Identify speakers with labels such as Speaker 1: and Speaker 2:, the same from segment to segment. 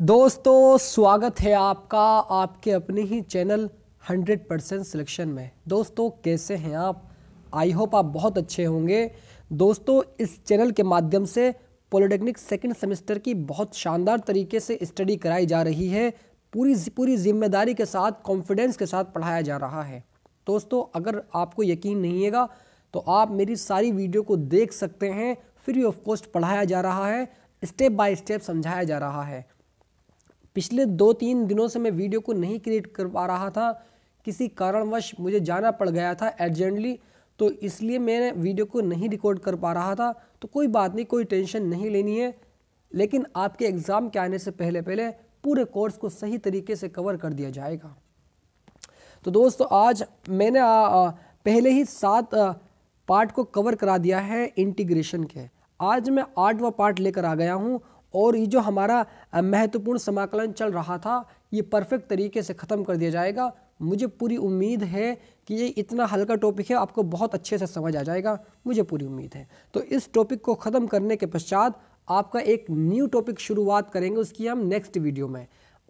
Speaker 1: दोस्तों स्वागत है आपका आपके अपने ही चैनल 100 परसेंट सिलेक्शन में दोस्तों कैसे हैं आप आई होप आप बहुत अच्छे होंगे दोस्तों इस चैनल के माध्यम से पॉलिटेक्निक सेकंड सेमेस्टर की बहुत शानदार तरीके से स्टडी कराई जा रही है पूरी पूरी जिम्मेदारी के साथ कॉन्फिडेंस के साथ पढ़ाया जा रहा है दोस्तों अगर आपको यकीन नहीं हैगा तो आप मेरी सारी वीडियो को देख सकते हैं फ्री ऑफ कॉस्ट पढ़ाया जा रहा है स्टेप बाय स्टेप समझाया जा रहा है पिछले दो तीन दिनों से मैं वीडियो को नहीं क्रिएट कर पा रहा था किसी कारणवश मुझे जाना पड़ गया था अर्जेंटली तो इसलिए मैंने वीडियो को नहीं रिकॉर्ड कर पा रहा था तो कोई बात नहीं कोई टेंशन नहीं लेनी है लेकिन आपके एग्ज़ाम के आने से पहले पहले पूरे कोर्स को सही तरीके से कवर कर दिया जाएगा तो दोस्तों आज मैंने आ, आ, पहले ही सात पार्ट को कवर करा दिया है इंटीग्रेशन के आज मैं आठवां पार्ट लेकर आ गया हूँ और ये जो हमारा महत्वपूर्ण समाकलन चल रहा था ये परफेक्ट तरीके से ख़त्म कर दिया जाएगा मुझे पूरी उम्मीद है कि ये इतना हल्का टॉपिक है आपको बहुत अच्छे से समझ आ जाएगा मुझे पूरी उम्मीद है तो इस टॉपिक को ख़त्म करने के पश्चात आपका एक न्यू टॉपिक शुरुआत करेंगे उसकी हम नेक्स्ट वीडियो में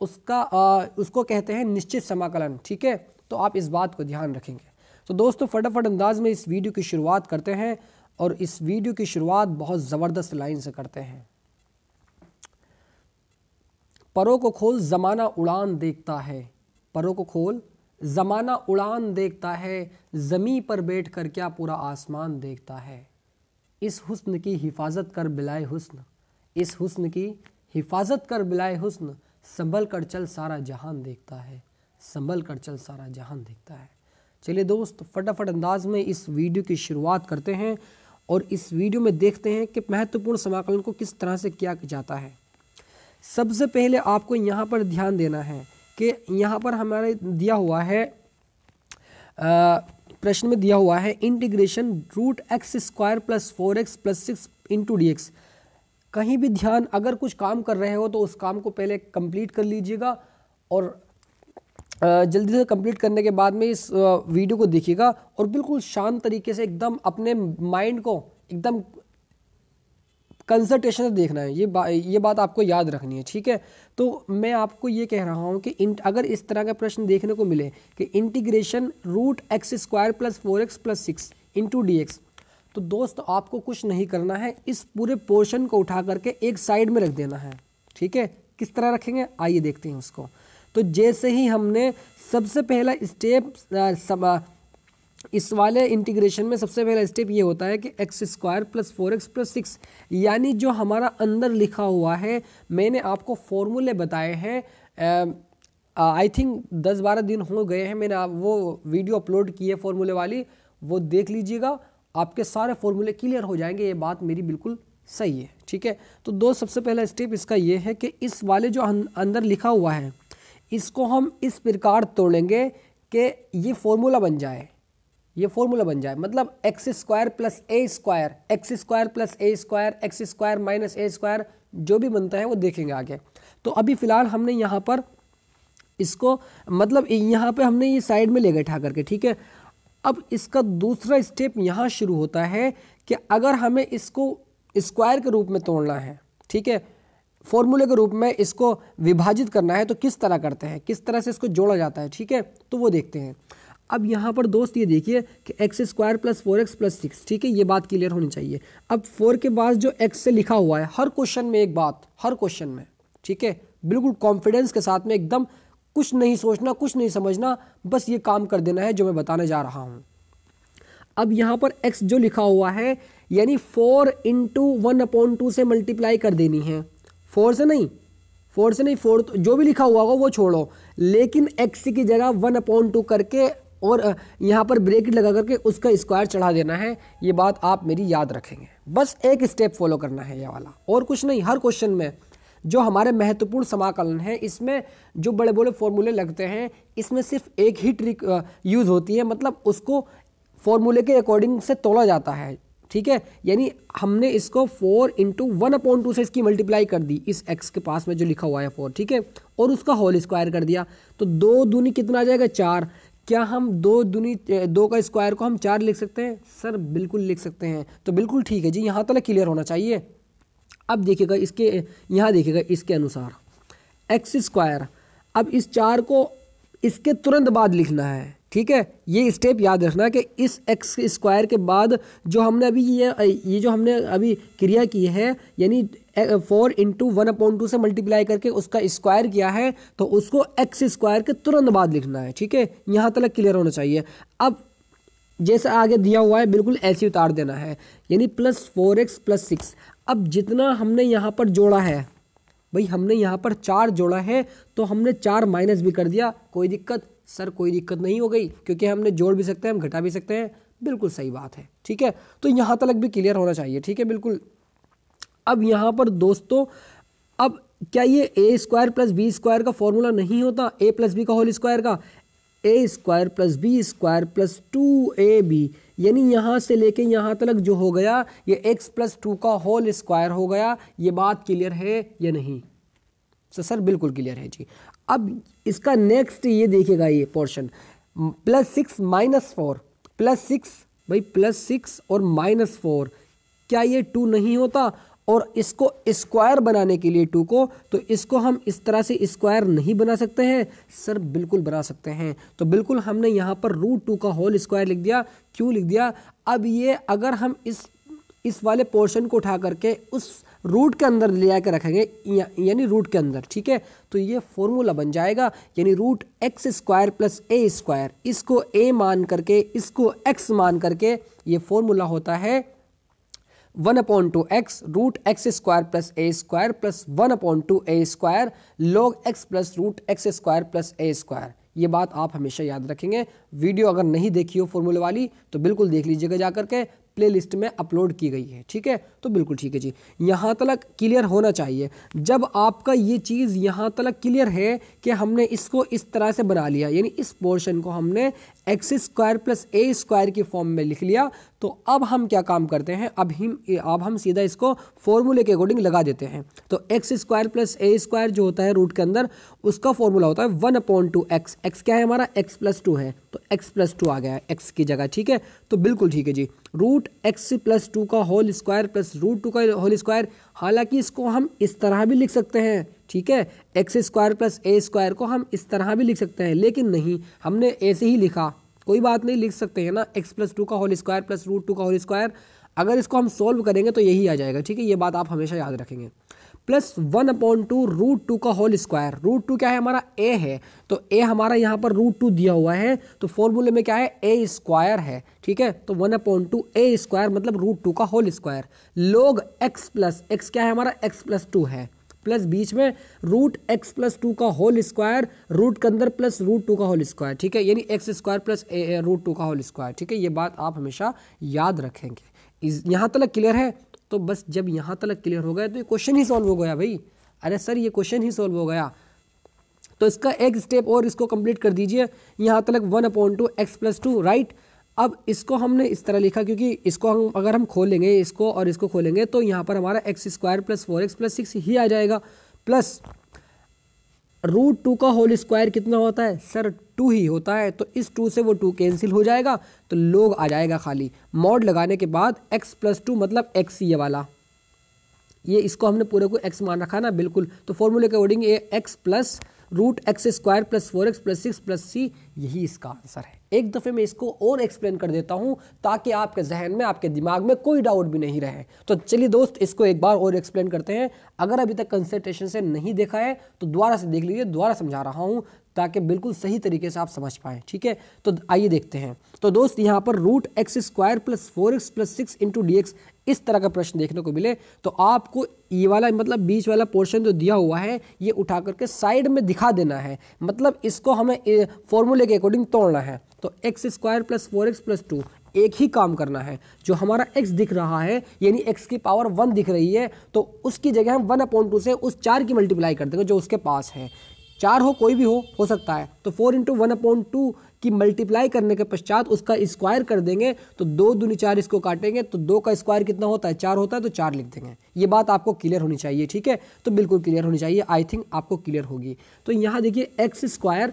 Speaker 1: उसका आ, उसको कहते हैं निश्चित समाकलन ठीक है तो आप इस बात को ध्यान रखेंगे तो दोस्तों फटाफट अंदाज में इस वीडियो की शुरुआत करते हैं और इस वीडियो की शुरुआत बहुत ज़बरदस्त लाइन से करते हैं परों को खोल ज़माना उड़ान देखता है परों को खोल ज़माना उड़ान देखता है ज़मीं पर बैठ कर क्या पूरा आसमान देखता है इस हुस्न की हिफाजत कर बिलाए हुस्न इस हुस्न की हिफाजत कर बिलाए हुस्न संभल कर चल सारा जहान देखता है संभल कर चल सारा जहान देखता है चलिए दोस्त फटाफट अंदाज में इस वीडियो की शुरुआत करते हैं और इस वीडियो में देखते हैं कि महत्वपूर्ण समाकलन को किस तरह से किया जाता है सबसे पहले आपको यहाँ पर ध्यान देना है कि यहाँ पर हमारे दिया हुआ है प्रश्न में दिया हुआ है integration root x square plus four x plus six into d x कहीं भी ध्यान अगर कुछ काम कर रहे हो तो उस काम को पहले कंप्लीट कर लीजिएगा और जल्दी से कंप्लीट करने के बाद में इस वीडियो को देखिएगा और बिल्कुल शांत तरीके से एकदम अपने माइंड को एकदम कंसल्टेशन से देखना है ये बा, ये बात आपको याद रखनी है ठीक है तो मैं आपको ये कह रहा हूँ कि अगर इस तरह का प्रश्न देखने को मिले कि integration root x square plus four x plus six into d x तो दोस्त आपको कुछ नहीं करना है इस पूरे पोर्शन को उठा करके एक साइड में रख देना है ठीक है किस तरह रखेंगे आइए देखते हैं उसको तो जैसे ही हमने सबसे पहला स्टेप इस वाले इंटीग्रेशन में सबसे पहला स्टेप ये होता है कि x square plus four x plus six यानी जो हमारा अंदर लिखा हुआ है मैंने आपको फॉर्मूले बताए हैं आई थिंक दस बारह दिन हो गए हैं मैंने आप वो वीडियो अपलोड की है फॉर्मूले वाली वो देख लीजिएगा आपके सारे फॉर्मूले क्लियर हो जाएंगे ये बात मेरी बिल्कुल सही है ठीक है तो दो सबसे पहला स्टेप इसका ये है कि इस वाले जो अं, अंदर लिखा हुआ है इसको हम इस प्रकार तोड़ेंगे कि ये फॉर्मूला बन जाए ये फॉर्मूला बन जाए मतलब x square plus a square x square plus a square x square minus A square जो भी बनता है वो देखेंगे आगे तो अभी फ़िलहाल हमने यहाँ पर इसको मतलब यहाँ पे हमने ये साइड में ले गए ठा करके ठीक है अब इसका दूसरा स्टेप यहाँ शुरू होता है कि अगर हमें इसको स्क्वायर के रूप में तोड़ना है ठीक है फॉर्मूले के रूप में इसको विभाजित करना है तो किस तरह करते हैं किस तरह से इसको जोड़ा जाता है ठीक है तो वो देखते हैं अब यहाँ पर दोस्त ये देखिए कि x square plus four x plus six ठीक है ये बात क्लियर होनी चाहिए अब फोर के बाद जो एक्स से लिखा हुआ है हर क्वेश्चन में एक बात हर क्वेश्चन में ठीक है बिल्कुल कॉन्फिडेंस के साथ में एकदम कुछ नहीं सोचना कुछ नहीं समझना बस ये काम कर देना है जो मैं बताने जा रहा हूँ अब यहाँ पर एक्स जो लिखा हुआ है यानी four into one upon two से मल्टीप्लाई कर देनी है फोर से नहीं फोर से नहीं फोर तो जो भी लिखा हुआ होगा वो छोड़ो लेकिन एक्स की जगह वन अपॉन टू करके और यहाँ पर ब्रेक लगा करके उसका स्क्वायर चढ़ा देना है ये बात आप मेरी याद रखेंगे बस एक स्टेप फॉलो करना है ये वाला और कुछ नहीं हर क्वेश्चन में जो हमारे महत्वपूर्ण समाकलन है इसमें जो बड़े बड़े फॉर्मूले लगते हैं इसमें सिर्फ एक ही ट्रिक यूज़ होती है मतलब उसको फॉर्मूले के अकॉर्डिंग से तोड़ा जाता है ठीक है यानी हमने इसको four into one upon two से इसकी मल्टीप्लाई कर दी इस एक्स के पास में जो लिखा हुआ है फोर ठीक है और उसका होल स्क्वायर कर दिया तो दो दूनी कितना आ जाएगा चार क्या हम दो दुनी दो का स्क्वायर को हम चार लिख सकते हैं सर बिल्कुल लिख सकते हैं तो बिल्कुल ठीक है जी यहाँ तक क्लियर होना चाहिए अब देखिएगा इसके यहाँ देखिएगा इसके अनुसार एक्स स्क्वायर अब इस चार को इसके तुरंत बाद लिखना है ठीक है ये स्टेप याद रखना कि इस एक्स स्क्वायर के बाद जो हमने अभी ये ये जो हमने अभी क्रिया की है यानी four into one upon two से मल्टीप्लाई करके उसका स्क्वायर किया है तो उसको एक्स स्क्वायर के तुरंत बाद लिखना है ठीक है यहाँ तक क्लियर होना चाहिए अब जैसा आगे दिया हुआ है बिल्कुल ऐसे उतार देना है यानी plus four x plus six अब जितना हमने यहाँ पर जोड़ा है भाई हमने यहाँ पर चार जोड़ा है तो हमने चार माइनस भी कर दिया कोई दिक्कत सर कोई दिक्कत नहीं हो गई क्योंकि हमने जोड़ भी सकते हैं हम घटा भी सकते हैं बिल्कुल सही बात है ठीक है तो यहाँ तक भी क्लियर होना चाहिए ठीक है बिल्कुल अब यहाँ पर दोस्तों अब क्या ये a square plus b square का फॉर्मूला नहीं होता ए प्लस बी का होल स्क्वायर का a square plus b square plus two a b यानी यहाँ से लेके यहाँ तक जो हो गया ये एक्स प्लस टू का होल स्क्वायर हो गया ये बात क्लियर है या नहीं तो सर बिल्कुल क्लियर है जी अब इसका नेक्स्ट ये देखिएगा ये portion plus six minus four plus six भाई प्लस सिक्स और माइनस फोर क्या ये टू नहीं होता और इसको स्क्वायर बनाने के लिए टू को तो इसको हम इस तरह से स्क्वायर नहीं बना सकते हैं सर बिल्कुल बना सकते हैं तो बिल्कुल हमने यहाँ पर रूट टू का होल स्क्वायर लिख दिया क्यों लिख दिया अब ये अगर हम इस इस वाले पोर्शन को उठा करके उस रूट के अंदर ले जाकर रखेंगे या, यानी रूट के अंदर ठीक है तो ये फॉर्मूला बन जाएगा यानी root x square plus a square इसको ए मान करके इसको एक्स मान करके ये फॉर्मूला होता है one upon two x root x square plus a square plus one upon two a square log x plus root x square plus a square ये बात आप हमेशा याद रखेंगे वीडियो अगर नहीं देखी हो फॉर्मूले वाली तो बिल्कुल देख लीजिएगा जाकर के प्लेलिस्ट में अपलोड की गई है ठीक है तो बिल्कुल ठीक है जी यहाँ तक क्लियर होना चाहिए जब आपका ये चीज़ यहाँ तक क्लियर है कि हमने इसको इस तरह से बना लिया यानी इस पोर्शन को हमने x square plus a square की फॉर्म में लिख लिया तो अब हम क्या काम करते हैं अब हम अब हम सीधा इसको फॉर्मूले के अकॉर्डिंग लगा देते हैं तो x square plus a square जो होता है रूट के अंदर उसका फॉर्मूला होता है one upon two x x क्या है हमारा एक्स प्लस टू है तो एक्स प्लस टू आ गया है एक्स की जगह ठीक है तो बिल्कुल ठीक है जी रूट एक्स प्लस टू का whole square plus root two का होल स्क्वायर हालांकि इसको हम इस तरह भी लिख सकते हैं ठीक है x square plus a square को हम इस तरह भी लिख सकते हैं लेकिन नहीं हमने ऐसे ही लिखा कोई बात नहीं लिख सकते हैं ना एक्स प्लस टू का whole square plus root two का होल स्क्वायर अगर इसको हम सोल्व करेंगे तो यही आ जाएगा ठीक है ये बात आप हमेशा याद रखेंगे plus one upon two root two का होल स्क्वायर रूट टू क्या है हमारा ए है तो ए हमारा यहाँ पर रूट टू दिया हुआ है तो फॉर्मूले में क्या है ए स्क्वायर है ठीक है तो one upon two a square मतलब रूट टू का whole square log x plus x क्या है हमारा एक्स प्लस टू है प्लस बीच में रूट एक्स प्लस टू का होल स्क्वायर रूट के अंदर प्लस रूट टू का होल स्क्वायर ठीक है यानी x square plus a root two का होल स्क्वायर ठीक है ये बात आप हमेशा याद रखेंगे इस यहाँ तक क्लियर है तो बस जब यहाँ तक क्लियर हो गया तो ये क्वेश्चन ही सॉल्व हो गया भाई अरे सर ये क्वेश्चन ही सॉल्व हो गया तो इसका एक स्टेप और इसको कंप्लीट कर दीजिए यहाँ तक one upon two x plus two right अब इसको हमने इस तरह लिखा क्योंकि इसको हम अगर हम खोलेंगे इसको और इसको खोलेंगे तो यहाँ पर हमारा x square plus four x plus six ही आ जाएगा प्लस रूट टू का होल स्क्वायर कितना होता है सर टू ही होता है तो इस टू से वो टू कैंसिल हो जाएगा तो लोग आ जाएगा खाली मॉड लगाने के बाद एक्स प्लस टू मतलब एक्स ये वाला ये इसको हमने पूरे को एक्स मान रखा ना बिल्कुल तो फॉर्मूले के अकॉर्डिंग ये x plus root x square plus four x plus six plus c यही इसका आंसर है एक दफ़े मैं इसको और एक्सप्लेन कर देता हूँ ताकि आपके जहन में आपके दिमाग में कोई डाउट भी नहीं रहे तो चलिए दोस्त इसको एक बार और एक्सप्लेन करते हैं अगर अभी तक कंसल्टेशन से नहीं देखा है तो दोबारा से देख लीजिए दोबारा समझा रहा हूँ ताकि बिल्कुल सही तरीके से आप समझ पाएँ ठीक है तो आइए देखते हैं तो दोस्त यहाँ पर root x square plus four x plus six into d x इस तरह का प्रश्न देखने को मिले तो आपको ये वाला मतलब बीच वाला पोर्शन जो दिया हुआ है ये उठा करके साइड में दिखा देना है मतलब इसको हमें फॉर्मूले के अकॉर्डिंग तोड़ना है तो x square plus four x plus two एक ही काम करना है जो हमारा x दिख रहा है यानी x की पावर वन दिख रही है तो उसकी जगह हम वन अपॉइंट टू से उस चार की मल्टीप्लाई कर देंगे जो उसके पास है चार हो कोई भी हो हो सकता है तो four into one upon two की मल्टीप्लाई करने के पश्चात उसका स्क्वायर कर देंगे तो दो दूनी चार इसको काटेंगे तो दो का स्क्वायर कितना होता है चार होता है तो चार लिख देंगे ये बात आपको क्लियर होनी चाहिए ठीक है तो बिल्कुल क्लियर होनी चाहिए आई थिंक आपको क्लियर होगी तो यहाँ देखिए एक्स स्क्वायर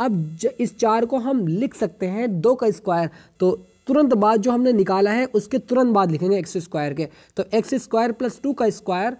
Speaker 1: अब इस चार को हम लिख सकते हैं दो का स्क्वायर तो तुरंत बाद जो हमने निकाला है उसके तुरंत बाद लिखेंगे एक्स स्क्वायर के तो एक्स स्क्वायर प्लस टू का स्क्वायर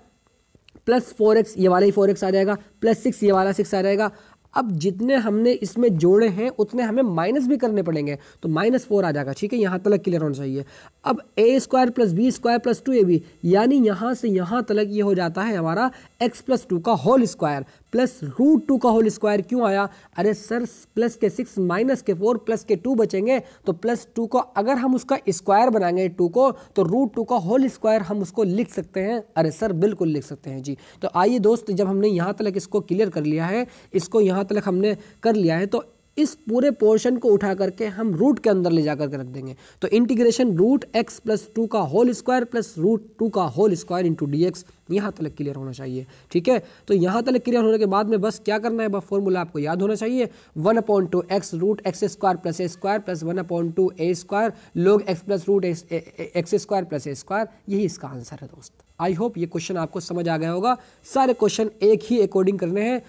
Speaker 1: प्लस फोर एक्स ये वाला ही फोर एक्स आ जाएगा प्लस सिक्स ये वाला सिक्स आ जाएगा अब जितने हमने इसमें जोड़े हैं उतने हमें माइनस भी करने पड़ेंगे तो माइनस फोर आ जाएगा ठीक है यहाँ तलक क्लियर होना चाहिए अब a square plus b square plus two a b यानी यहाँ से यहाँ तलक ये यह हो जाता है हमारा एक्स प्लस टू का whole square plus root two का होल स्क्वायर क्यों आया अरे सर प्लस के सिक्स माइनस के फोर प्लस के टू बचेंगे तो प्लस टू को अगर हम उसका स्क्वायर बनाएंगे टू को तो रूट टू का होल स्क्वायर हम उसको लिख सकते हैं अरे सर बिल्कुल लिख सकते हैं जी तो आइए दोस्त जब हमने यहाँ तक इसको क्लियर कर लिया है इसको यहाँ तक हमने कर लिया है तो इस पूरे पोर्शन को उठा करके हम रूट के अंदर ले जा करके रख देंगे तो integration root x plus two का whole square plus root two का whole square into d x यहाँ तक क्लियर होना चाहिए ठीक है तो यहाँ तक क्लियर होने के बाद में बस क्या करना है बस फॉर्मूला आपको याद होना चाहिए one upon two x root x square plus a square plus one upon two a square log x plus root x square plus a square यही इसका आंसर है दोस्त आई होप ये क्वेश्चन आपको समझ आ गया होगा सारे क्वेश्चन एक ही अकॉर्डिंग करने हैं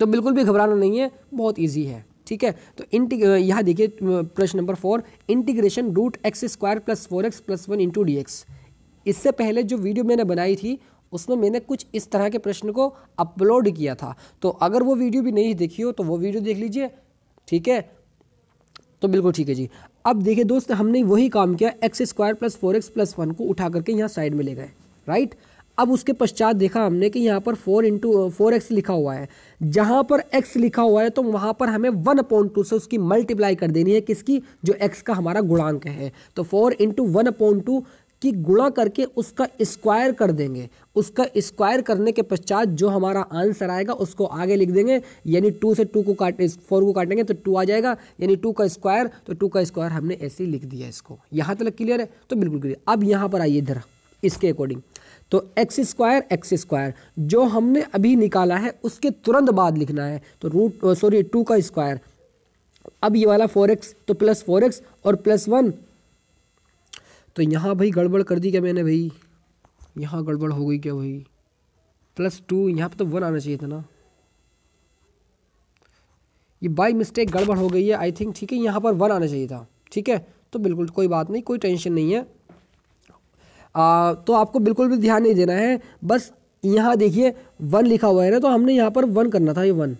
Speaker 1: तो बिल्कुल भी घबराना नहीं है बहुत ईजी है ठीक है तो इंटी यहाँ देखिए प्रश्न number four integration root x square plus four x plus one into d x इससे पहले जो वीडियो मैंने बनाई थी उसमें मैंने कुछ इस तरह के प्रश्न को अपलोड किया था तो अगर वो वीडियो भी नहीं देखी हो तो वो वीडियो देख लीजिए ठीक है तो बिल्कुल ठीक है जी अब देखिए दोस्त हमने वही काम किया x square plus four x plus one को उठा करके यहाँ साइड में ले गए राइट अब उसके पश्चात देखा हमने कि यहाँ पर फोर इंटू फोर एक्स लिखा हुआ है जहां पर x लिखा हुआ है तो वहां पर हमें वन पॉइंट टू से उसकी मल्टीप्लाई कर देनी है किसकी जो x का हमारा गुणांक है तो four into one upon two की गुणा करके उसका स्क्वायर कर देंगे उसका स्क्वायर करने के पश्चात जो हमारा आंसर आएगा उसको आगे लिख देंगे यानी टू से टू को काट फोर को काटेंगे तो टू आ जाएगा यानी टू का स्क्वायर तो टू का स्क्वायर हमने ऐसे ही लिख दिया इसको यहाँ तक क्लियर है तो बिल्कुल क्लियर अब यहाँ पर आइए इधर इसके अकॉर्डिंग तो एक्स स्क्वायर एक्स स्क्वायर जो हमने अभी निकाला है उसके तुरंत बाद लिखना है तो रूट सॉरी टू का स्क्वायर अब ये वाला फोर एक्स तो प्लस फोर एक्स और प्लस वन तो यहाँ भाई गड़बड़ कर दी क्या मैंने भाई यहाँ गड़बड़ हो गई क्या भाई प्लस टू यहाँ पर तो वन आना चाहिए था ना ये बाई मिस्टेक गड़बड़ हो गई है आई थिंक ठीक है यहाँ पर वन आना चाहिए था ठीक है तो बिल्कुल कोई बात नहीं कोई टेंशन नहीं है आ, तो आपको बिल्कुल भी ध्यान नहीं देना है बस यहाँ देखिए वन लिखा हुआ है ना तो हमने यहाँ पर वन करना था ये वन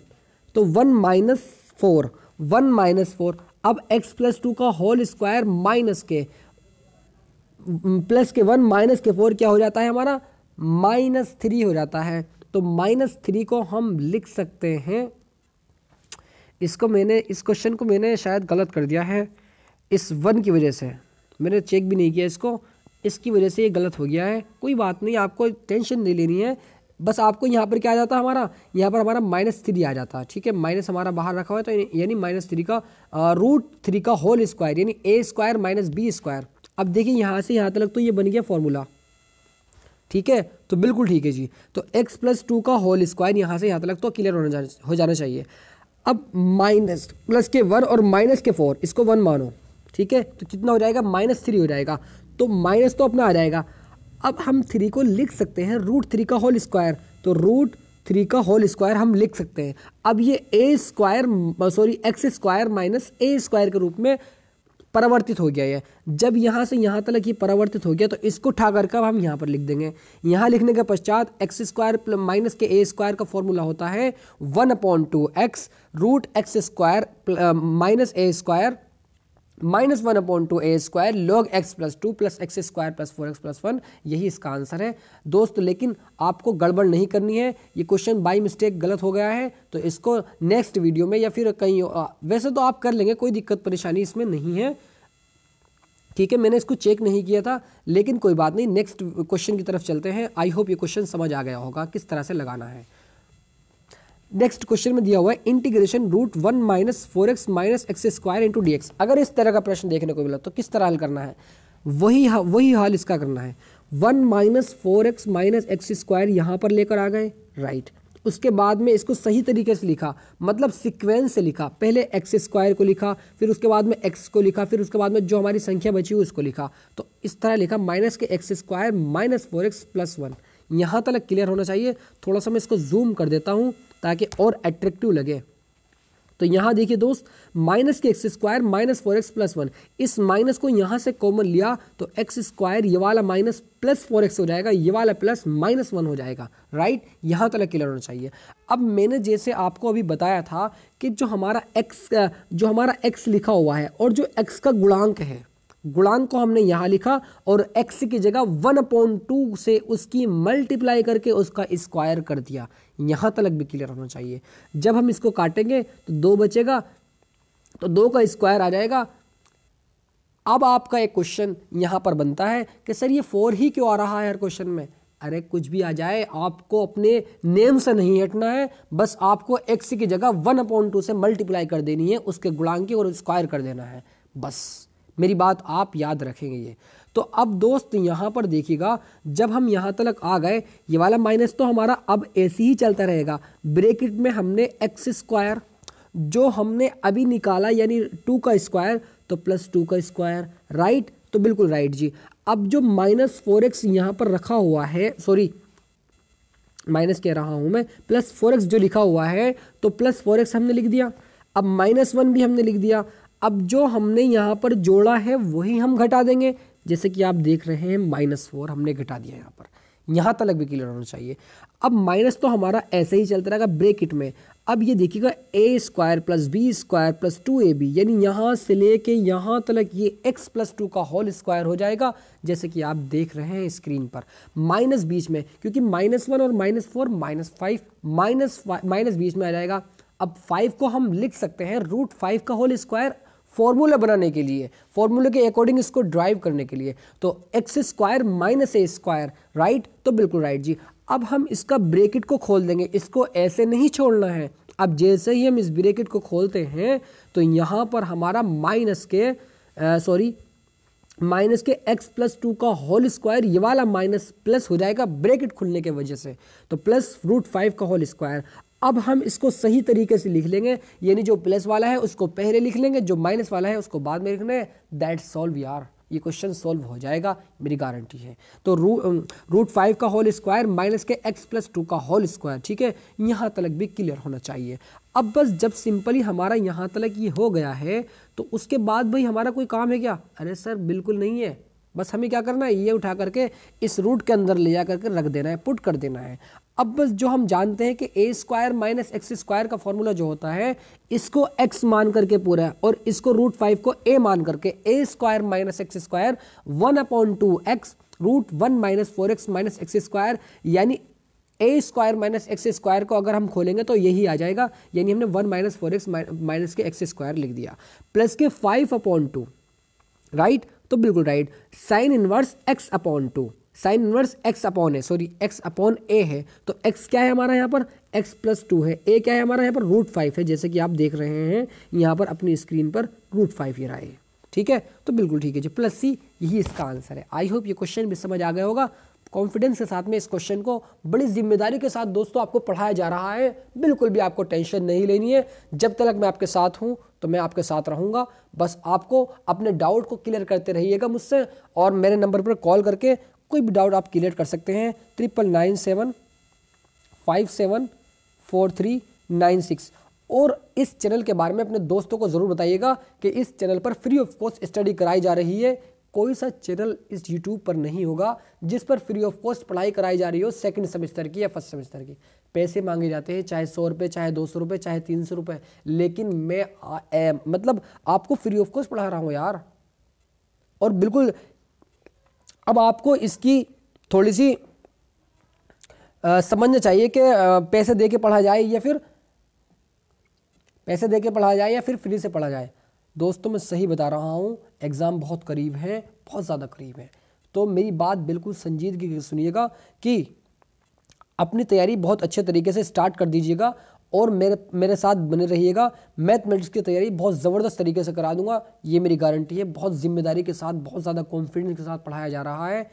Speaker 1: तो one minus four one minus four अब एक्स प्लस टू का होल स्क्वायर माइनस के प्लस के वन माइनस के फोर क्या हो जाता है हमारा माइनस थ्री हो जाता है तो माइनस थ्री को हम लिख सकते हैं इसको मैंने इस क्वेश्चन को मैंने शायद गलत कर दिया है इस वन की वजह से मैंने चेक भी नहीं किया इसको इसकी वजह से ये गलत हो गया है कोई बात नहीं आपको टेंशन नहीं लेनी है बस आपको यहाँ पर क्या आ जाता हमारा यहाँ पर हमारा माइनस थ्री आ जाता है ठीक है माइनस हमारा बाहर रखा हुआ है तो यानी माइनस थ्री का रूट थ्री का होल स्क्वायर यानी a square minus b square अब देखिए यहाँ से यहाँ तक तो ये बन गया फॉर्मूला ठीक है तो बिल्कुल ठीक है जी तो एक्स प्लस टू का होल स्क्वायर यहाँ से यहाँ तक तो क्लियर होना हो जाना चाहिए अब माइनस प्लस के वन और माइनस के फोर इसको वन मानो ठीक है तो कितना हो जाएगा माइनस थ्री हो जाएगा तो माइनस तो अपना आ जाएगा अब हम थ्री को लिख सकते हैं रूट थ्री का होल स्क्वायर तो रूट थ्री का होल स्क्वायर हम लिख सकते हैं अब ये a square sorry x square minus A square के रूप में परावर्तित हो गया है जब यहाँ से यहाँ तक ये परावर्तित हो गया तो इसको उठा कर कब हम यहाँ पर लिख देंगे यहाँ लिखने के पश्चात एक्स स्क्वायर माइनस के ए स्क्वायर का फॉर्मूला होता है one upon two x root x square minus A square minus one upon two a square log x plus two plus x square plus four x plus one यही इसका answer है दोस्त लेकिन आपको गड़बड़ नहीं करनी है ये क्वेश्चन बाई मिस्टेक गलत हो गया है तो इसको नेक्स्ट वीडियो में या फिर कहीं वैसे तो आप कर लेंगे कोई दिक्कत परेशानी इसमें नहीं है ठीक है मैंने इसको चेक नहीं किया था लेकिन कोई बात नहीं नेक्स्ट क्वेश्चन की तरफ चलते हैं आई होप ये क्वेश्चन समझ आ गया होगा किस तरह से लगाना है नेक्स्ट क्वेश्चन में दिया हुआ है integration root one minus four x minus x square into d x अगर इस तरह का प्रश्न देखने को मिला तो किस तरह हल करना है वही हा, वही हाल इसका करना है one minus four x minus x square यहाँ पर लेकर आ गए राइट उसके बाद में इसको सही तरीके से लिखा मतलब सिक्वेंस से लिखा पहले एक्स स्क्वायर को लिखा फिर उसके बाद में एक्स को लिखा फिर उसके बाद में जो हमारी संख्या बची हुई उसको लिखा तो इस तरह लिखा माइनस के x square minus four x plus one यहाँ तक क्लियर होना चाहिए थोड़ा सा मैं इसको जूम कर देता हूँ ताकि और अट्रैक्टिव लगे तो यहाँ देखिए दोस्त माइनस के x square minus four x plus one इस माइनस को यहाँ से कॉमन लिया तो एक्स स्क्वायर ये वाला माइनस प्लस फोर एक्स हो जाएगा ये वाला प्लस माइनस वन हो जाएगा राइट यहाँ तक क्लियर होना चाहिए अब मैंने जैसे आपको अभी बताया था कि जो हमारा एक्स जो हमारा एक्स लिखा हुआ है और जो एक्स का गुणांक है गुणांक को हमने यहाँ लिखा और x की जगह वन अपॉन टू से उसकी मल्टीप्लाई करके उसका स्क्वायर कर दिया यहाँ तक भी क्लियर होना चाहिए जब हम इसको काटेंगे तो दो बचेगा तो दो का स्क्वायर आ जाएगा अब आपका एक क्वेश्चन यहाँ पर बनता है कि सर ये फोर ही क्यों आ रहा है हर क्वेश्चन में अरे कुछ भी आ जाए आपको अपने नेम से नहीं हटना है बस आपको एक्स की जगह वन अपॉइंट टू से मल्टीप्लाई कर देनी है उसके गुणांकी और स्क्वायर कर देना है बस मेरी बात आप याद रखेंगे ये तो अब दोस्त यहाँ पर देखिएगा जब हम यहाँ तक आ गए ये वाला माइनस तो हमारा अब ऐसे ही चलता रहेगा ब्रेकिट में हमने एक्स स्क्वायर जो हमने अभी निकाला यानी टू का स्क्वायर तो प्लस टू का स्क्वायर राइट तो बिल्कुल राइट जी अब जो माइनस फोर एक्स यहाँ पर रखा हुआ है सॉरी माइनस कह रहा हूँ मैं प्लस फोर एक्स जो लिखा हुआ है तो प्लस फोर एक्स हमने लिख दिया अब माइनस वन भी हमने लिख दिया अब जो हमने यहाँ पर जोड़ा है वही हम घटा देंगे जैसे कि आप देख रहे हैं माइनस फोर हमने घटा दिया यहाँ पर यहाँ तक भी क्लियर होना चाहिए अब माइनस तो हमारा ऐसे ही चलता रहेगा ब्रेकिट में अब ये देखिएगा a square plus b square plus two a b यानी यहाँ से ले कर यहाँ तक ये एक्स प्लस टू का होल स्क्वायर हो जाएगा जैसे कि आप देख रहे हैं स्क्रीन पर माइनस बीच में क्योंकि माइनस वन और minus four minus five minus five minus बीच में आ जाएगा अब फाइव को हम लिख सकते हैं रूट फाइव का होल स्क्वायर फॉर्मूला बनाने के लिए फॉर्मूले के अकॉर्डिंग इसको ड्राइव करने के लिए तो एक्स स्क्वायर माइनस ए स्क्वायर राइट तो बिल्कुल राइट जी अब हम इसका ब्रेकेट को खोल देंगे इसको ऐसे नहीं छोड़ना है अब जैसे ही हम इस ब्रेकेट को खोलते हैं तो यहाँ पर हमारा माइनस के सॉरी माइनस के एक्स प्लस टू का होल स्क्वायर ये वाला माइनस प्लस हो जाएगा ब्रेकेट खुलने के वजह से तो प्लस रूट फाइव का होल स्क्वायर अब हम इसको सही तरीके से लिख लेंगे यानी जो प्लस वाला है उसको पहले लिख लेंगे जो माइनस वाला है उसको बाद में लिखना है दैट सॉल्व यार ये क्वेश्चन सॉल्व हो जाएगा मेरी गारंटी है तो रू रूट फाइव का होल स्क्वायर माइनस के एक्स प्लस टू का होल स्क्वायर ठीक है यहाँ तक भी क्लियर होना चाहिए अब बस जब सिंपली हमारा यहाँ तक ये हो गया है तो उसके बाद भाई हमारा कोई काम है क्या अरे सर बिल्कुल नहीं है बस हमें क्या करना है ये उठा करके इस रूट के अंदर ले जा करके रख देना है पुट कर देना है अब बस जो हम जानते हैं कि a square minus x square का फॉर्मूला जो होता है इसको एक्स मान करके पूरा है और इसको रूट फाइव को ए मान करके a square minus x square one upon two x root one minus four x minus x square यानी a square minus x square को अगर हम खोलेंगे तो यही आ जाएगा यानी हमने one minus four x minus के एक्स स्क्वायर लिख दिया प्लस के फाइव अपॉन टू राइट तो बिल्कुल right sine inverse x upon two sine inverse x upon है सॉरी एक्स अपॉन ए है तो एक्स क्या है हमारा यहाँ पर एक्स प्लस टू है ए क्या है हमारा यहाँ पर रूट फाइव है जैसे कि आप देख रहे हैं यहाँ पर अपनी स्क्रीन पर रूट फाइव ये रहा है ठीक है तो बिल्कुल ठीक है जी प्लस सी यही इसका आंसर है आई होप ये क्वेश्चन भी समझ आ गया होगा कॉन्फिडेंस के साथ में इस क्वेश्चन को बड़ी जिम्मेदारी के साथ दोस्तों आपको पढ़ाया जा रहा है बिल्कुल भी आपको टेंशन नहीं लेनी है जब तक मैं आपके साथ हूँ तो मैं आपके साथ रहूँगा बस आपको अपने डाउट को क्लियर करते रहिएगा मुझसे और मेरे नंबर पर कॉल करके कोई भी डाउट आप क्लियर कर सकते हैं triple nine seven five seven four three nine six और इस चैनल के बारे में अपने दोस्तों को ज़रूर बताइएगा कि इस चैनल पर फ्री ऑफ कॉस्ट स्टडी कराई जा रही है कोई सा चैनल इस यूट्यूब पर नहीं होगा जिस पर फ्री ऑफ कॉस्ट पढ़ाई कराई जा रही हो सेकंड सेमेस्टर की या फर्स्ट सेमेस्टर की पैसे मांगे जाते हैं चाहे सौ रुपये चाहे दो सौ रुपये चाहे तीन सौ रुपये लेकिन मैं आ, ए, मतलब आपको फ्री ऑफ कॉस्ट पढ़ा रहा हूँ यार और बिल्कुल अब आपको इसकी थोड़ी सी समझना चाहिए कि पैसे दे के पढ़ा जाए या फिर पैसे दे के पढ़ा जाए या फिर फ्री से पढ़ा जाए दोस्तों मैं सही बता रहा हूँ एग्ज़ाम बहुत करीब है बहुत ज़्यादा करीब है तो मेरी बात बिल्कुल संजीदगी सुनिएगा कि अपनी तैयारी बहुत अच्छे तरीके से स्टार्ट कर दीजिएगा और मेरे मेरे साथ बने रहिएगा मैथमेटिक्स की तैयारी बहुत ज़बरदस्त तरीके से करा दूंगा ये मेरी गारंटी है बहुत जिम्मेदारी के साथ बहुत ज़्यादा कॉन्फिडेंस के साथ पढ़ाया जा रहा है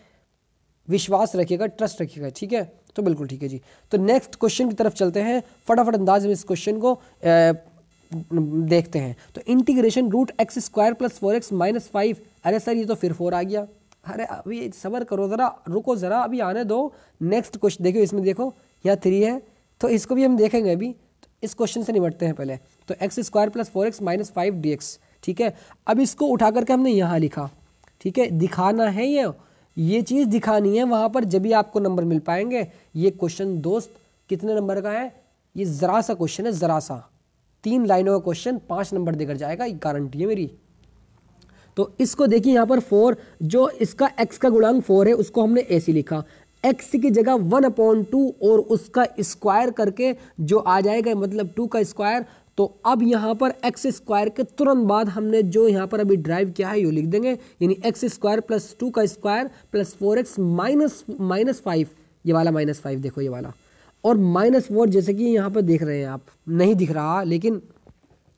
Speaker 1: विश्वास रखिएगा ट्रस्ट रखिएगा ठीक है तो बिल्कुल ठीक है जी तो नेक्स्ट क्वेश्चन की तरफ चलते हैं फटाफट अंदाज में इस क्वेश्चन को ए, देखते हैं तो integration root x square plus four x minus five अरे सर ये तो फिर फोर आ गया अरे अभी सबर करो ज़रा रुको ज़रा अभी आने दो नेक्स्ट क्वेश्चन देखो इसमें देखो यहाँ थ्री है तो इसको भी हम देखेंगे अभी इस क्वेश्चन से निपटते हैं पहले तो x square plus four x minus five d x ठीक है अब इसको उठा करके हमने यहाँ लिखा ठीक है दिखाना है ये ये चीज़ दिखानी है वहाँ पर जब भी आपको नंबर मिल पाएंगे ये क्वेश्चन दोस्त कितने नंबर का है ये ज़रा सा क्वेश्चन है ज़रा सा तीन लाइनों का क्वेश्चन पाँच नंबर देकर जाएगा ये गारंटी है मेरी तो इसको देखिए यहाँ पर फोर जो इसका एक्स का गुणांक फोर है उसको हमने ए लिखा एक्स की जगह वन अपॉन टू और उसका स्क्वायर करके जो आ जाएगा मतलब टू का स्क्वायर तो अब यहाँ पर एक्स स्क्वायर के तुरंत बाद हमने जो यहाँ पर अभी ड्राइव किया है यू लिख देंगे यानी एक्स स्क्वायर प्लस टू का square plus four x minus minus five ये वाला माइनस फाइव देखो ये वाला और माइनस फोर जैसे कि यहाँ पर देख रहे हैं आप नहीं दिख रहा लेकिन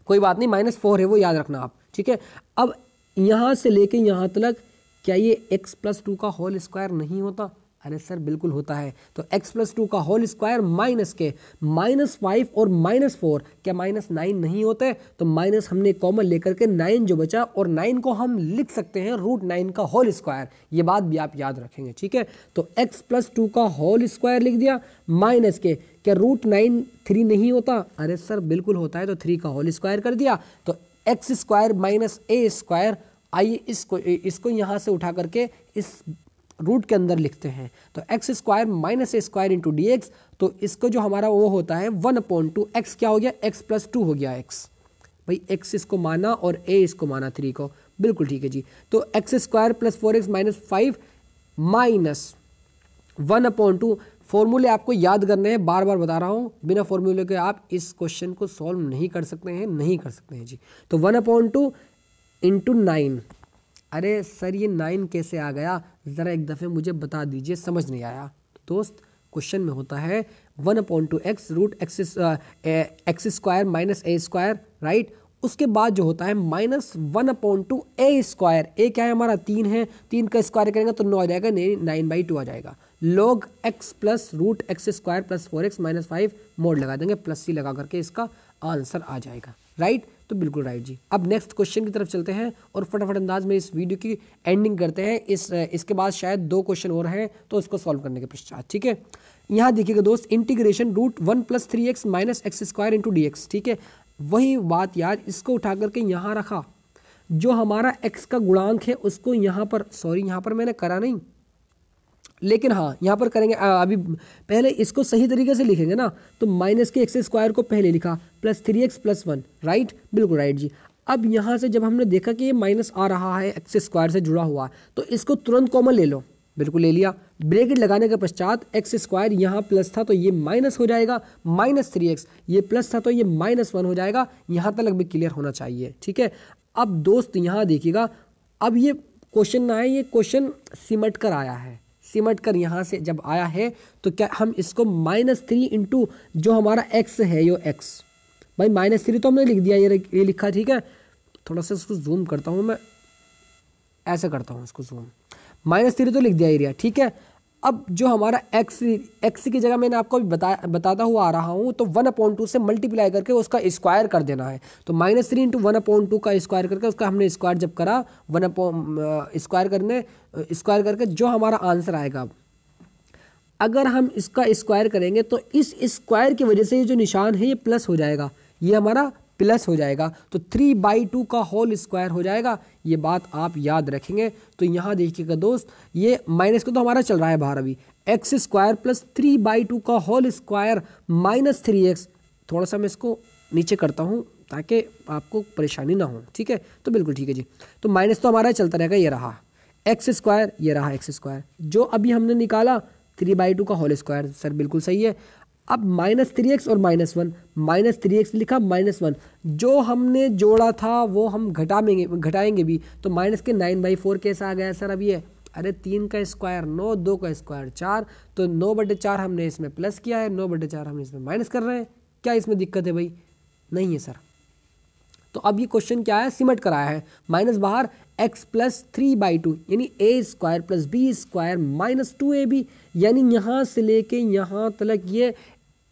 Speaker 1: कोई बात नहीं माइनस फोर है वो याद रखना आप ठीक है अब यहाँ से लेके यहाँ तक क्या ये एक्स प्लस टू का होल स्क्वायर नहीं होता अरे सर बिल्कुल होता है तो x प्लस टू का होल स्क्वायर माइनस के माइनस फाइव और माइनस फोर क्या माइनस नाइन नहीं होते तो माइनस हमने कॉमन लेकर के नाइन जो बचा और नाइन को हम लिख सकते हैं रूट नाइन का होल स्क्वायर ये बात भी आप याद रखेंगे ठीक है तो x प्लस टू का होल स्क्वायर लिख दिया माइनस के क्या रूट नाइन थ्री नहीं होता अरे सर बिल्कुल होता है तो थ्री का होल स्क्वायर कर दिया तो एक्स स्क्वायर माइनस ए स्क्वायर आइए इसको इसको यहाँ से उठा करके इस रूट के अंदर लिखते हैं तो एक्स स्क्वायर माइनस ए स्क्वायर इंटू डी एक्स तो इसको जो हमारा वो होता है वन अपॉइंट टू एक्स क्या हो गया एक्स प्लस टू हो गया एक्स भाई एक्स इसको माना और ए इसको माना थ्री को बिल्कुल ठीक है जी तो x square plus four x minus five minus one upon two फॉर्मूले आपको याद करने हैं बार बार बता रहा हूँ बिना फॉर्मूले के आप इस क्वेश्चन को सॉल्व नहीं कर सकते हैं नहीं कर सकते हैं जी तो one upon two into nine अरे सर ये नाइन कैसे आ गया ज़रा एक दफ़े मुझे बता दीजिए समझ नहीं आया दोस्त क्वेश्चन में होता है one upon two x root x x square minus ए स्क्वायर राइट उसके बाद जो होता है minus one upon two a square a क्या है हमारा तीन है तीन का स्क्वायर करेंगे तो नौ आ जाएगा नहीं नाइन बाई टू आ जाएगा log x plus root x square plus four x minus five mod लगा देंगे प्लस सी लगा करके इसका आंसर आ जाएगा राइट तो बिल्कुल राइट जी अब नेक्स्ट क्वेश्चन की तरफ चलते हैं और फटाफट अंदाज में इस वीडियो की एंडिंग करते हैं इस इसके बाद शायद दो क्वेश्चन और हैं तो उसको सॉल्व करने के पश्चात ठीक है यहाँ देखिएगा दोस्त integration root one plus three x minus x square into d x ठीक है वही बात यार इसको उठा करके यहाँ रखा जो हमारा एक्स का गुणांक है उसको यहाँ पर सॉरी यहाँ पर मैंने करा नहीं लेकिन हाँ यहाँ पर करेंगे अभी पहले इसको सही तरीके से लिखेंगे ना तो माइनस के एक्स स्क्वायर को पहले लिखा plus three x plus one right बिल्कुल राइट जी अब यहाँ से जब हमने देखा कि ये माइनस आ रहा है एक्स स्क्वायर से जुड़ा हुआ तो इसको तुरंत कॉमन ले लो बिल्कुल ले लिया ब्रेकेट लगाने के पश्चात एक्स स्क्वायर यहाँ प्लस था तो ये माइनस हो जाएगा माइनस थ्री एक्स ये प्लस था तो ये माइनस वन हो जाएगा यहाँ तक लगभग क्लियर होना चाहिए ठीक है अब दोस्त यहाँ देखिएगा अब ये क्वेश्चन ना है ये क्वेश्चन सिमट कर आया है सिमट कर यहाँ से जब आया है तो क्या हम इसको माइनस थ्री इंटू जो हमारा एक्स है यो एक्स भाई माइनस थ्री तो हमने लिख दिया ये ये लिखा ठीक है थोड़ा सा इसको जूम करता हूँ मैं ऐसे करता हूँ इसको जूम माइनस थ्री तो लिख दिया एरिया ठीक है अब जो हमारा एक्स एक्स की जगह मैंने आपको भी बता बताता हुआ आ रहा हूँ तो वन अपॉइंट टू से मल्टीप्लाई करके उसका स्क्वायर कर देना है तो minus three into one upon two का स्क्वायर करके उसका हमने स्क्वायर जब करा वन अपॉइंट स्क्वायर करने स्क्वायर करके जो हमारा आंसर आएगा अगर हम इसका स्क्वायर करेंगे तो इस स्क्वायर की वजह से ये जो निशान है ये प्लस हो जाएगा ये हमारा प्लस हो जाएगा तो थ्री बाई टू का होल स्क्वायर हो जाएगा ये बात आप याद रखेंगे तो यहाँ देखिएगा दोस्त ये माइनस का तो हमारा चल रहा है बाहर अभी x square plus three by two का whole square minus three x थोड़ा सा मैं इसको नीचे करता हूँ ताकि आपको परेशानी ना हो ठीक है तो बिल्कुल ठीक है जी तो माइनस तो हमारा चलता रहेगा ये रहा एक्स स्क्वायर ये रहा एक्स स्क्वायर जो अभी हमने निकाला थ्री बाई टू का होल स्क्वायर सर बिल्कुल सही है अब माइनस थ्री एक्स और minus one minus three x लिखा माइनस वन जो हमने जोड़ा था वो हम घटा घटाएंगे घटाएंगे भी तो माइनस के नाइन बाई फोर कैसा आ गया सर अब ये अरे तीन का स्क्वायर नौ दो का स्क्वायर चार तो नौ बटे चार हमने इसमें प्लस किया है नौ बटे चार हम इसमें माइनस कर रहे हैं क्या इसमें दिक्कत है भाई नहीं है सर तो अब ये क्वेश्चन क्या है सिमट कर आया है माइनस बाहर x plus three by two यानी a square plus b square minus two a b यानी यहाँ से लेके यहाँ तक ये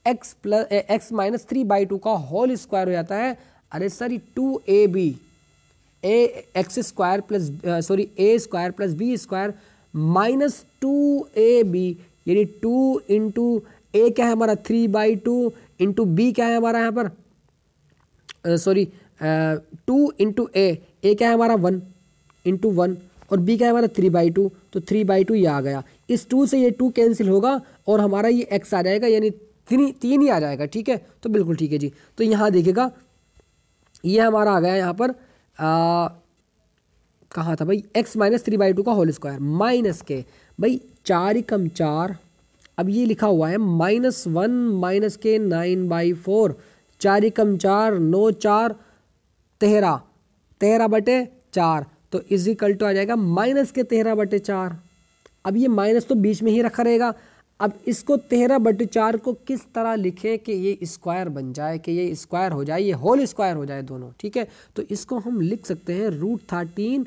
Speaker 1: x plus x minus three by two का होल स्क्वायर हो जाता है अरे sir two a b a x square plus sorry a square plus b square minus two a b यानी टू इंटू ए क्या है हमारा three by two into B क्या है हमारा यहाँ पर sorry two into a a क्या है हमारा वन इंटू वन और बी क्या है हमारा थ्री बाई टू तो थ्री बाई टू ये आ गया इस टू से ये टू कैंसिल होगा और हमारा ये एक्स आ जाएगा यानी तीन तीन ही आ जाएगा ठीक है तो बिल्कुल ठीक है जी तो यहाँ देखिएगा ये हमारा आ गया यहाँ पर कहाँ था भाई x minus three by two का होल स्क्वायर माइनस के भाई चार कम चार अब ये लिखा हुआ है माइनस वन माइनस के नाइन बाई फोर चार कम चार नौ चार तेरह तेरह बटे चार तो इजिकल टू आ जाएगा माइनस के तेरह बटे चार अब ये माइनस तो बीच में ही रखा रहेगा अब इसको तेरह बट चार को किस तरह लिखे कि ये स्क्वायर बन जाए कि ये स्क्वायर हो जाए ये होल स्क्वायर हो जाए दोनों ठीक है तो इसको हम लिख सकते हैं रूट थर्टीन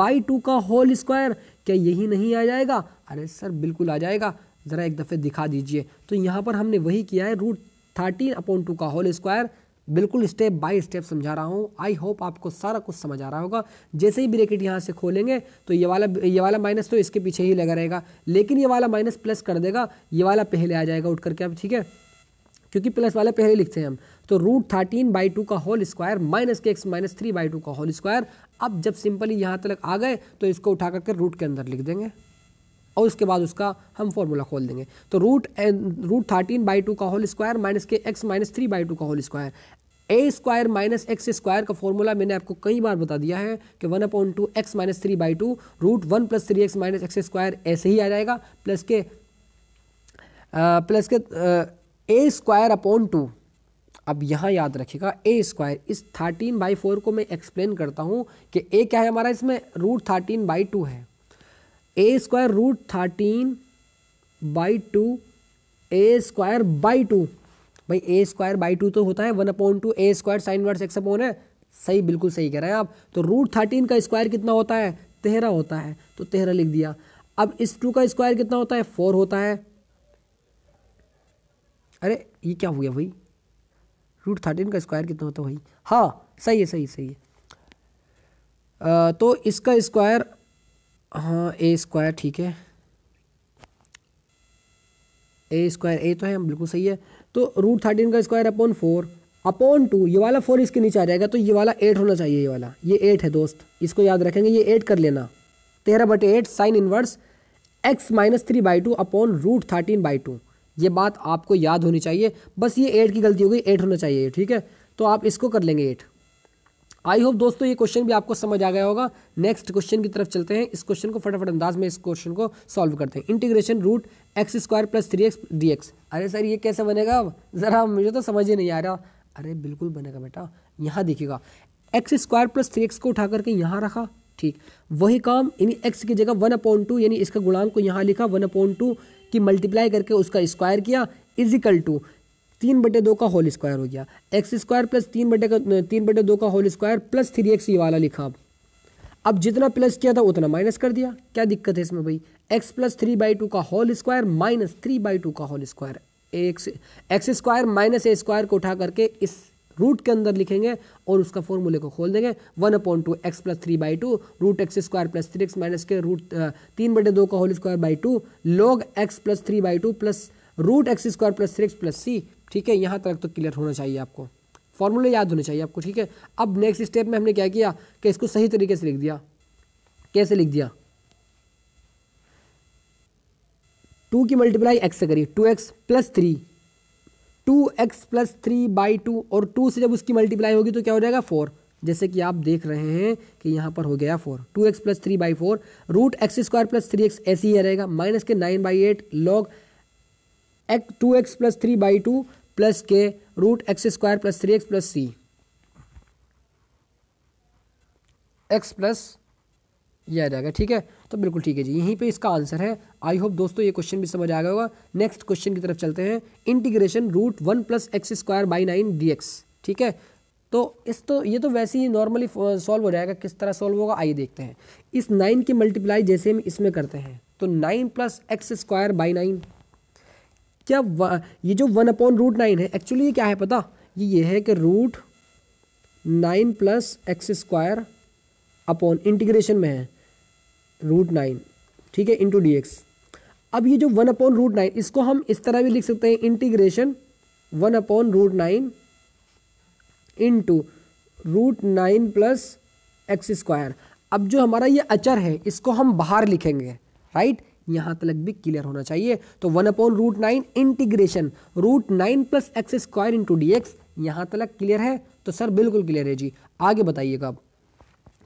Speaker 1: बाई टू का होल स्क्वायर क्या यही नहीं आ जाएगा अरे सर बिल्कुल आ जाएगा ज़रा एक दफ़े दिखा दीजिए तो यहाँ पर हमने वही किया है रूट थर्टीन अपॉन टू का होल स्क्वायर बिल्कुल स्टेप बाय स्टेप समझा रहा हूँ आई होप आपको सारा कुछ समझ आ रहा होगा जैसे ही ब्रेकेट यहाँ से खोलेंगे तो ये वाला ये वाला माइनस तो इसके पीछे ही लगा रहेगा लेकिन ये वाला माइनस प्लस कर देगा ये वाला पहले आ जाएगा उठ करके अब ठीक है क्योंकि प्लस वाला पहले लिखते हैं हम तो रूट थर्टीन बाई टू का होल स्क्वायर माइनस के x minus three by two का होल स्क्वायर अब जब सिंपली यहाँ तक आ गए तो इसको उठा करके रूट के अंदर लिख देंगे और उसके बाद उसका हम फॉर्मूला खोल देंगे तो root root thirteen by two का होल स्क्वायर माइनस के x minus three by two का whole square a square minus x square का फॉर्मूला मैंने आपको कई बार बता दिया है कि one upon two x minus three by two root one plus three x minus x square ऐसे ही आ जाएगा प्लस के प्लस के ए स्क्वायर अपॉन टू अब यहाँ याद रखिएगा ए स्क्वायर इस थर्टीन बाई फोर को मैं एक्सप्लेन करता हूँ कि ए क्या है हमारा इसमें रूट थर्टीन बाई टू है a square root thirteen by two a square by two भाई ए स्क्वायर बाई टू तो होता है one upon two a square sine verse x upon है सही बिल्कुल सही कह रहे हैं आप तो रूट थर्टीन का स्क्वायर कितना होता है तेरह होता है तो तेरह लिख दिया अब इस टू का स्क्वायर कितना होता है फोर होता है अरे ये क्या हो गया भाई रूट थर्टीन का स्क्वायर कितना होता है भाई हाँ सही है सही है सही है आ, तो इसका स्क्वायर हाँ ए स्क्वायर ठीक है ए स्क्वायर ए तो है बिल्कुल सही है तो रूट थर्टीन का square upon four upon two ये वाला फोर इसके नीचे आ जाएगा तो ये वाला एट होना चाहिए ये वाला ये एट है दोस्त इसको याद रखेंगे ये एट कर लेना तेरह बटे eight sine inverse x minus three by two upon root thirteen by two ये बात आपको याद होनी चाहिए बस ये एट की गलती हो गई एट होना चाहिए ठीक है तो आप इसको कर लेंगे एट आई होप दोस्तों ये क्वेश्चन भी आपको समझ आ गया होगा नेक्स्ट क्वेश्चन की तरफ चलते हैं इस क्वेश्चन को फटाफट अंदाज में इस क्वेश्चन को सॉल्व करते हैं integration root x square plus three x d x अरे सर ये कैसे बनेगा अब ज़रा मुझे तो समझ ही नहीं आ रहा अरे बिल्कुल बनेगा बेटा यहाँ देखिएगा x square plus three x को उठा करके यहाँ रखा ठीक वही काम यानी एक्स की जगह वन अपॉइंट टू यानी इसका गुणांक को यहाँ लिखा वन अपॉइंट टू की मल्टीप्लाई करके उसका स्क्वायर किया इजिकल टू तीन बटे दो का होल स्क्वायर हो गया एक्स स्क्वायर प्लस तीन बटे का तीन बटे दो का whole square plus three x ये वाला लिखा अब अब जितना प्लस किया था उतना माइनस कर दिया क्या दिक्कत है इसमें भाई x plus three by two का whole square minus three by two का whole square x x square minus ए स्क्वायर को उठा करके इस रूट के अंदर लिखेंगे और उसका फॉर्मूले को खोल देंगे one upon two x plus three by two root x square plus three x minus के रूट तीन बटे दो का whole square by two log x plus three by two plus root x square plus three x plus c ठीक है यहाँ तक तो क्लियर होना चाहिए आपको फॉर्मूले याद होने चाहिए आपको ठीक है अब नेक्स्ट स्टेप में हमने क्या किया कि इसको सही तरीके से लिख दिया कैसे लिख दिया टू की मल्टीप्लाई एक्स से करिए two x plus three two x plus three by two और टू से जब उसकी मल्टीप्लाई होगी तो क्या हो जाएगा फोर जैसे कि आप देख रहे हैं कि यहाँ पर हो गया four two x plus three by four root x square plus three x ऐसे ही रहेगा माइनस के nine by eight log x two x plus three by two plus के root x square plus three x plus c x plus यह आ जाएगा ठीक है तो बिल्कुल ठीक है जी यहीं पे इसका आंसर है आई होप दोस्तों ये क्वेश्चन भी समझ आ गया होगा नेक्स्ट क्वेश्चन की तरफ चलते हैं integration root one plus x square by nine d ठीक है तो इस तो ये तो वैसे ही नॉर्मली सॉल्व हो जाएगा किस तरह सॉल्व होगा आइए देखते हैं इस नाइन की मल्टीप्लाई जैसे हम इसमें करते हैं तो nine plus x square by nine क्या ये जो वन अपॉन रूट नाइन है एक्चुअली ये क्या है पता ये ये है कि root nine plus x square upon integration में है रूट नाइन ठीक है इंटू डी एक्स अब ये जो वन अपॉन रूट नाइन इसको हम इस तरह भी लिख सकते हैं integration one upon root nine into root nine plus x square अब जो हमारा ये अचर है इसको हम बाहर लिखेंगे राइट यहाँ तक भी क्लियर होना चाहिए तो one upon root nine integration root nine plus x square into d x यहाँ तक क्लियर है तो सर बिल्कुल क्लियर है जी आगे बताइएगा आप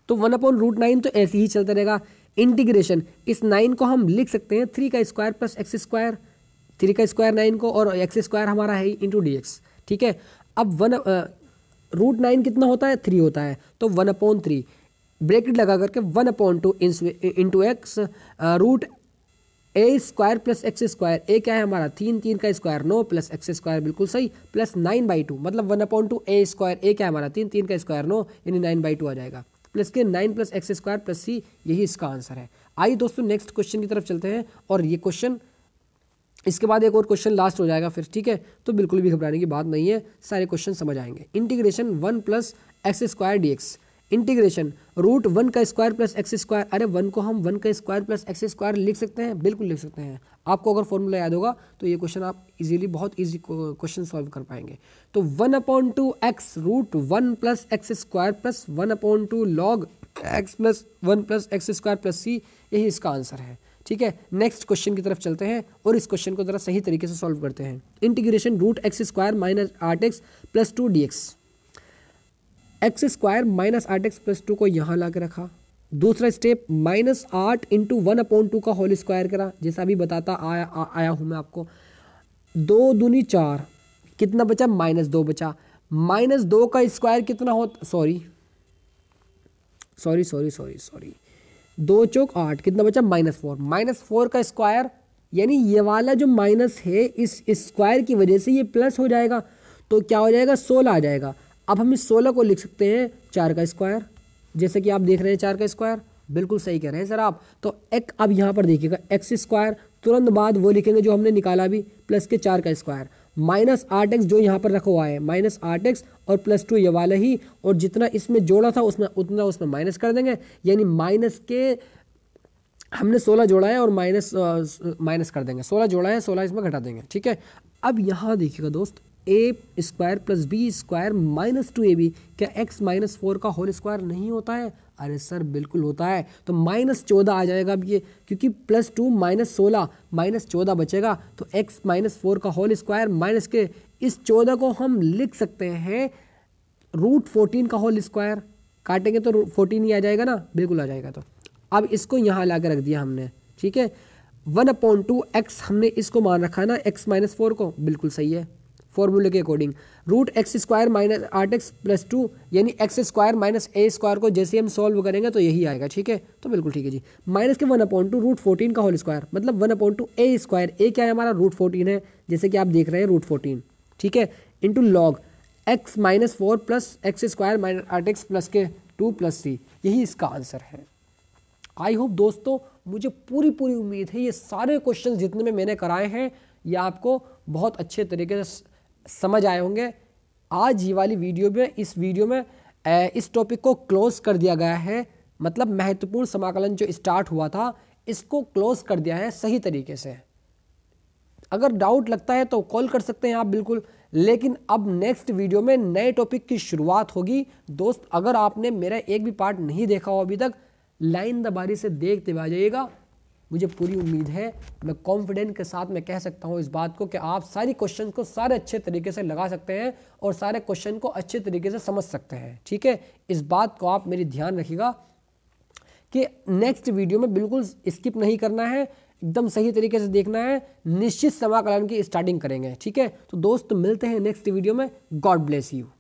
Speaker 1: तो वन अपॉन रूट नाइन तो ऐसे ही चलता रहेगा इंटीग्रेशन इस नाइन को हम लिख सकते हैं थ्री का square plus x square three का स्क्वायर नाइन को और एक्स स्क्वायर हमारा है इंटू डी एक्स ठीक है अब वन रूट नाइन कितना होता है थ्री होता है तो वन अपॉन थ्री ब्रेकेट लगा करके one upon two into x root a square plus x square a क्या है हमारा तीन तीन का स्क्वायर नो प्लस एक्स स्क्वायर बिल्कुल सही प्लस नाइन बाई टू मतलब one upon two a square a क्या है हमारा तीन तीन का स्क्वायर नो यानी नाइन बाई टू आ जाएगा प्लस के nine plus x square plus c यही इसका आंसर है आइए दोस्तों नेक्स्ट क्वेश्चन की तरफ चलते हैं और ये क्वेश्चन इसके बाद एक और क्वेश्चन लास्ट हो जाएगा फिर ठीक है तो बिल्कुल भी घबराने की बात नहीं है सारे क्वेश्चन समझ आएंगे integration one plus x square d x integration root one का स्क्वायर प्लस एक्स स्क्वायर अरे वन को हम वन का स्क्वायर प्लस एक्स स्क्वायर लिख सकते हैं बिल्कुल लिख सकते हैं आपको अगर फॉर्मूला याद होगा तो ये क्वेश्चन आप इजीली बहुत इजी क्वेश्चन सॉल्व कर पाएंगे तो one upon two x root one plus x square plus one upon two log x plus one plus x square plus c यही इसका आंसर है ठीक है नेक्स्ट क्वेश्चन की तरफ चलते हैं और इस क्वेश्चन को ज़रा सही तरीके से सॉल्व करते हैं integration root x square minus आठ x plus two d x x square minus आठ एक्स प्लस टू को यहाँ ला के रखा दूसरा स्टेप माइनस आठ इंटू वन अपॉइंट टू का होल स्क्वायर करा जैसा अभी बताता आया आ, आया हूँ मैं आपको दो दूनी चार कितना बचा माइनस दो बचा माइनस दो का स्क्वायर कितना होता sorry sorry sorry sorry sorry दो चौक आठ कितना बचा माइनस फोर माइनस फोर का स्क्वायर यानी ये वाला जो माइनस है इस स्क्वायर की वजह से ये प्लस हो जाएगा तो क्या हो जाएगा सोलह आ जाएगा अब हम इस सोलह को लिख सकते हैं चार का स्क्वायर जैसे कि आप देख रहे हैं चार का स्क्वायर बिल्कुल सही कह रहे हैं सर आप तो एक अब यहाँ पर देखिएगा एक्स स्क्वायर तुरंत बाद वो लिखेंगे जो हमने निकाला भी प्लस के चार का स्क्वायर माइनस आठ एक्स जो यहाँ पर रखा हुआ है माइनस आठ एक्स और प्लस टू ये वाला ही और जितना इसमें जोड़ा था उसमें उतना उसमें माइनस कर देंगे यानी माइनस के हमने सोलह जोड़ा है और माइनस माइनस कर देंगे सोलह जोड़ा है सोलह इसमें घटा देंगे ठीक है अब यहाँ देखिएगा दोस्त a square plus b square minus two a b क्या एक्स माइनस फोर का होल स्क्वायर नहीं होता है अरे सर बिल्कुल होता है तो माइनस चौदह आ जाएगा अब ये क्योंकि प्लस टू माइनस सोलह माइनस चौदह बचेगा तो एक्स माइनस फोर का होल स्क्वायर माइनस के इस चौदह को हम लिख सकते हैं रूट फोर्टीन का होल स्क्वायर काटेंगे तो फोर्टीन ही आ जाएगा ना बिल्कुल आ जाएगा तो अब इसको यहाँ ला रख दिया हमने ठीक है वन अपॉइंट टू एक्स हमने इसको मान रखा है ना एक्स माइनस फोर को बिल्कुल सही है फॉर्मूले के according root x square minus आठ एक्स प्लस टू यानी एक्स स्क्वायर माइनस ए स्क्वायर को जैसे हम सॉल्व करेंगे तो यही आएगा ठीक है तो बिल्कुल ठीक है जी माइनस के one upon two root fourteen का होल स्क्वायर मतलब one upon two a square a क्या है हमारा रूट फोर्टीन है जैसे कि आप देख रहे हैं रूट फोर्टीन ठीक है into log x minus four plus x square minus आठ एक्स प्लस के टू प्लस सी यही इसका आंसर है आई होप दोस्तों मुझे पूरी पूरी उम्मीद है ये सारे क्वेश्चन जितने में मैंने कराए हैं ये आपको बहुत अच्छे तरीके से समझ आए होंगे आज ये वाली वीडियो में इस वीडियो में इस टॉपिक को क्लोज कर दिया गया है मतलब महत्वपूर्ण समाकलन जो स्टार्ट हुआ था इसको क्लोज कर दिया है सही तरीके से अगर डाउट लगता है तो कॉल कर सकते हैं आप बिल्कुल लेकिन अब नेक्स्ट वीडियो में नए टॉपिक की शुरुआत होगी दोस्त अगर आपने मेरा एक भी पार्ट नहीं देखा हो अभी तक लाइन दबारी से देखते हुए आ जाइएगा मुझे पूरी उम्मीद है मैं कॉन्फिडेंट के साथ मैं कह सकता हूँ इस बात को कि आप सारी क्वेश्चन को सारे अच्छे तरीके से लगा सकते हैं और सारे क्वेश्चन को अच्छे तरीके से समझ सकते हैं ठीक है इस बात को आप मेरी ध्यान रखिएगा कि नेक्स्ट वीडियो में बिल्कुल स्किप नहीं करना है एकदम सही तरीके से देखना है निश्चित समाकलन की स्टार्टिंग करेंगे ठीक है तो दोस्त मिलते हैं नेक्स्ट वीडियो में गॉड ब्लेस यू